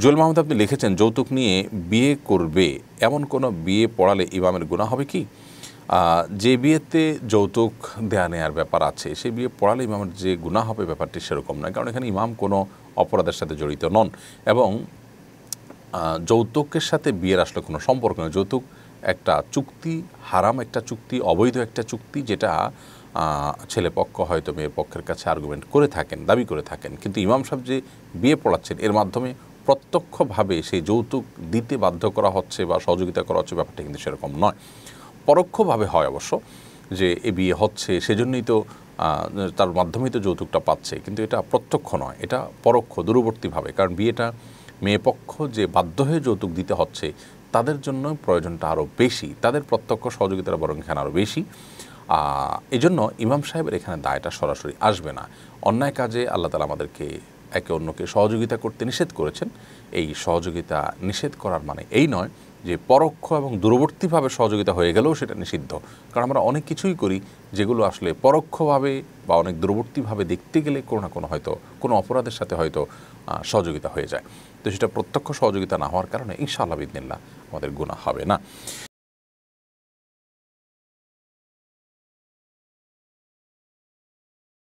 জুয়েল মাহমুদ আপনি লিখেছেন যৌতুক নিয়ে বিয়ে করবে এমন কোনো বিয়ে পড়ালে ইমামের গুণা হবে কি যে বিয়েতে যৌতুক দেয়া নেয়ার ব্যাপার আছে সেই বিয়ে পড়ালে ইমামের যে গুণা হবে ব্যাপারটি সেরকম নয় কারণ এখানে ইমাম কোনো অপরাধের সাথে জড়িত নন এবং যৌতুকের সাথে বিয়ের আসলে কোনো সম্পর্ক নয় যৌতুক একটা চুক্তি হারাম একটা চুক্তি অবৈধ একটা চুক্তি যেটা ছেলে পক্ষ হয়তো মেয়ের পক্ষের কাছে আর্গুমেন্ট করে থাকেন দাবি করে থাকেন কিন্তু ইমাম সাহেব যে বিয়ে পড়াচ্ছেন এর মাধ্যমে প্রত্যক্ষভাবে সেই যৌতুক দিতে বাধ্য করা হচ্ছে বা সহযোগিতা করা হচ্ছে ব্যাপারটা কিন্তু সেরকম নয় পরোক্ষভাবে হয় অবশ্য যে এ বিয়ে হচ্ছে সেজন্যই তো তার মাধ্যমেই তো যৌতুকটা পাচ্ছে কিন্তু এটা প্রত্যক্ষ নয় এটা পরোক্ষ দূরবর্তীভাবে কারণ বিয়েটা মেয়ে পক্ষ যে বাধ্য হয়ে যৌতুক দিতে হচ্ছে তাদের জন্য প্রয়োজনটা আরও বেশি তাদের প্রত্যক্ষ সহযোগিতার বরং এখানে আরও বেশি এজন্য ইমাম সাহেবের এখানে দায়টা সরাসরি আসবে না অন্যায় কাজে আল্লাহ তালা আমাদেরকে একে অন্যকে সহযোগিতা করতে নিষেধ করেছেন এই সহযোগিতা নিষেধ করার মানে এই নয় যে পরোক্ষ এবং দূরবর্তীভাবে সহযোগিতা হয়ে গেলেও সেটা নিষিদ্ধ কারণ আমরা অনেক কিছুই করি যেগুলো আসলে পরোক্ষভাবে বা অনেক দূরবর্তীভাবে দেখতে গেলে কোনো না কোনো হয়তো কোনো অপরাধের সাথে হয়তো সহযোগিতা হয়ে যায় তো সেটা প্রত্যক্ষ সহযোগিতা না হওয়ার কারণে ইনশাআল্লাহ বিদিনিল্লা আমাদের গুণা হবে না